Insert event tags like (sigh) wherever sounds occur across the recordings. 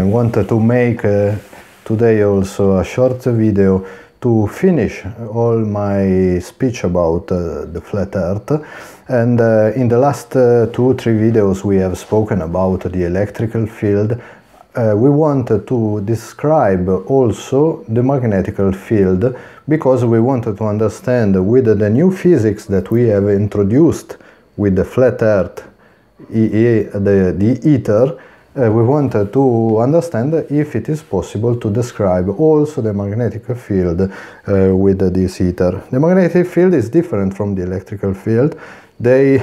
I wanted to make uh, today also a short video to finish all my speech about uh, the flat earth and uh, in the last uh, two three videos we have spoken about the electrical field uh, we wanted to describe also the magnetical field because we wanted to understand with the new physics that we have introduced with the flat earth, e the, the ether, uh, we wanted to understand if it is possible to describe also the magnetic field uh, with this heater. The magnetic field is different from the electrical field. They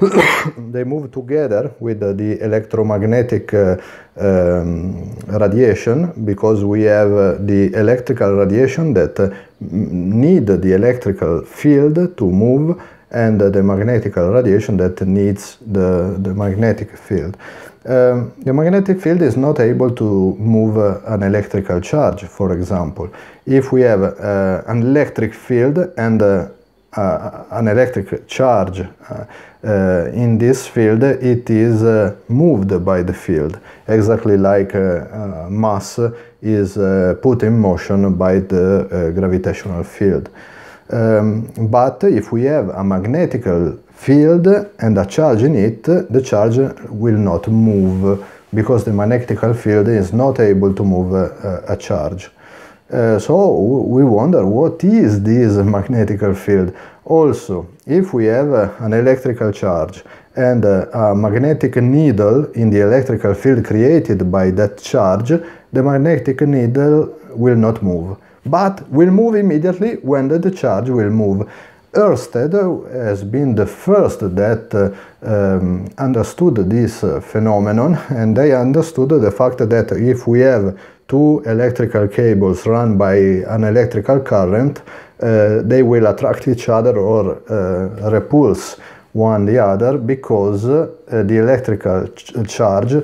(coughs) they move together with the electromagnetic uh, um, radiation because we have uh, the electrical radiation that uh, need the electrical field to move and the magnetic radiation that needs the, the magnetic field. Um, the magnetic field is not able to move uh, an electrical charge, for example. If we have uh, an electric field and uh, an electric charge uh, uh, in this field, it is uh, moved by the field, exactly like mass is put in motion by the gravitational field. Um, but if we have a magnetical field and a charge in it, the charge will not move because the magnetical field is not able to move a charge. Uh, so we wonder what is this magnetic field. Also, if we have uh, an electrical charge and uh, a magnetic needle in the electrical field created by that charge, the magnetic needle will not move, but will move immediately when the charge will move. Ørsted uh, has been the first that uh, um, understood this uh, phenomenon and they understood the fact that if we have two electrical cables run by an electrical current, uh, they will attract each other or uh, repulse one the other because uh, the electrical ch charge,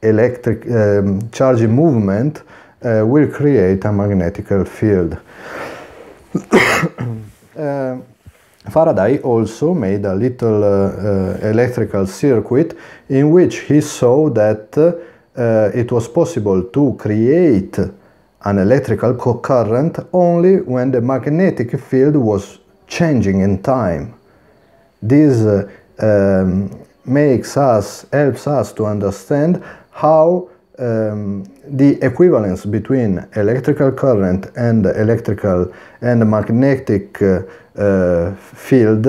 electric um, charge movement uh, will create a magnetical field. (coughs) Uh, Faraday also made a little uh, uh, electrical circuit in which he saw that uh, uh, it was possible to create an electrical current only when the magnetic field was changing in time. This uh, um, makes us, helps us to understand how um, the equivalence between electrical current and electrical and magnetic uh, uh, field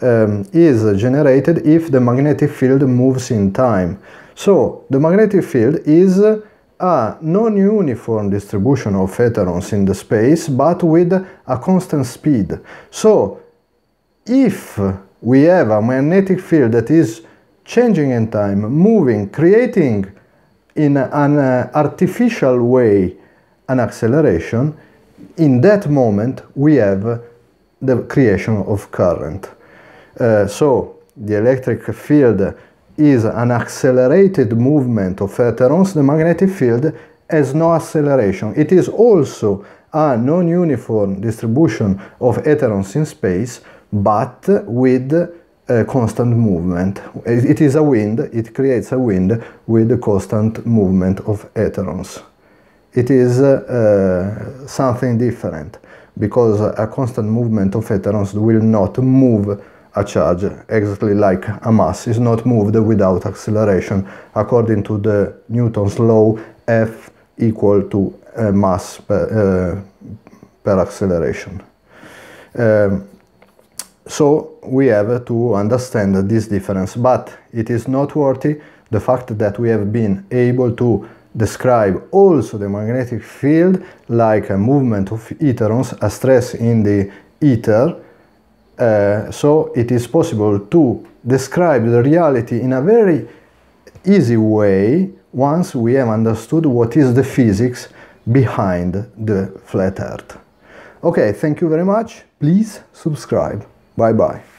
um, is generated if the magnetic field moves in time. So the magnetic field is a non-uniform distribution of photons in the space, but with a constant speed. So if we have a magnetic field that is changing in time, moving, creating in an uh, artificial way an acceleration, in that moment we have the creation of current. Uh, so the electric field is an accelerated movement of ferrons, the magnetic field has no acceleration. It is also a non-uniform distribution of electrons in space, but with a constant movement. It is a wind, it creates a wind with a constant movement of electrons. It is uh, something different, because a constant movement of electrons will not move a charge exactly like a mass is not moved without acceleration according to the Newton's law F equal to a uh, mass per, uh, per acceleration. Um, so we have to understand this difference, but it is noteworthy the fact that we have been able to describe also the magnetic field like a movement of electrons, a stress in the ether, uh, so it is possible to describe the reality in a very easy way once we have understood what is the physics behind the flat earth. Okay, thank you very much. Please subscribe. Bye bye.